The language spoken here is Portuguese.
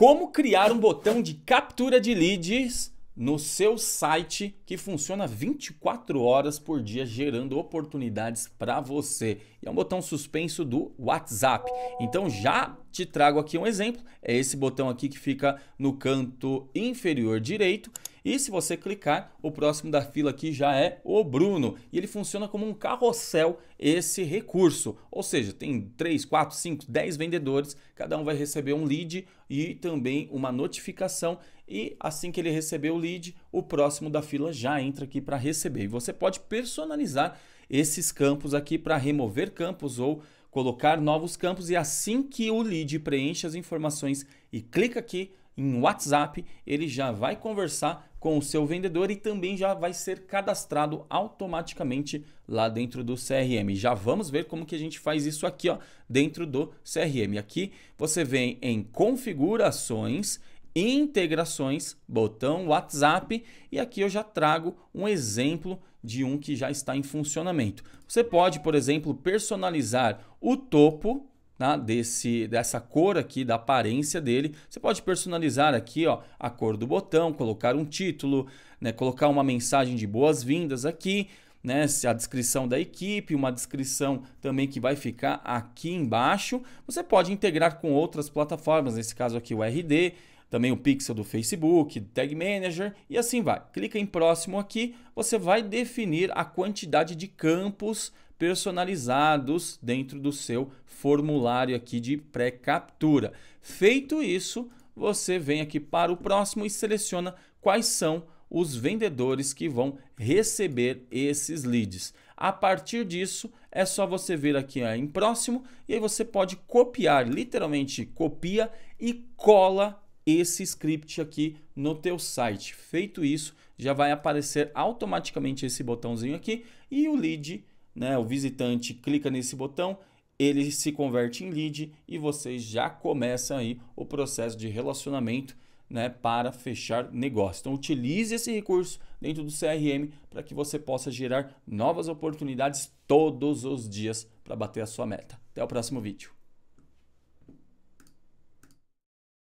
Como criar um botão de captura de leads no seu site que funciona 24 horas por dia, gerando oportunidades para você. E é um botão suspenso do WhatsApp. Então já te trago aqui um exemplo. É esse botão aqui que fica no canto inferior direito. E se você clicar, o próximo da fila aqui já é o Bruno. E ele funciona como um carrossel esse recurso. Ou seja, tem 3, 4, 5, 10 vendedores, cada um vai receber um lead e também uma notificação. E assim que ele receber o lead, o próximo da fila já entra aqui para receber. E você pode personalizar esses campos aqui para remover campos ou colocar novos campos. E assim que o lead preenche as informações e clica aqui, em WhatsApp, ele já vai conversar com o seu vendedor e também já vai ser cadastrado automaticamente lá dentro do CRM. Já vamos ver como que a gente faz isso aqui, ó, dentro do CRM. Aqui você vem em configurações, integrações, botão WhatsApp e aqui eu já trago um exemplo de um que já está em funcionamento. Você pode, por exemplo, personalizar o topo tá? Desse, dessa cor aqui, da aparência dele. Você pode personalizar aqui ó, a cor do botão, colocar um título, né? colocar uma mensagem de boas-vindas aqui, né? a descrição da equipe, uma descrição também que vai ficar aqui embaixo. Você pode integrar com outras plataformas, nesse caso aqui o RD, também o pixel do Facebook, Tag Manager e assim vai. Clica em próximo aqui, você vai definir a quantidade de campos personalizados dentro do seu formulário aqui de pré-captura. Feito isso, você vem aqui para o próximo e seleciona quais são os vendedores que vão receber esses leads. A partir disso, é só você vir aqui em próximo e aí você pode copiar, literalmente copia e cola esse script aqui no teu site. Feito isso, já vai aparecer automaticamente esse botãozinho aqui e o lead né? O visitante clica nesse botão, ele se converte em lead e vocês já começam aí o processo de relacionamento né, para fechar negócio. Então utilize esse recurso dentro do CRM para que você possa gerar novas oportunidades todos os dias para bater a sua meta. Até o próximo vídeo.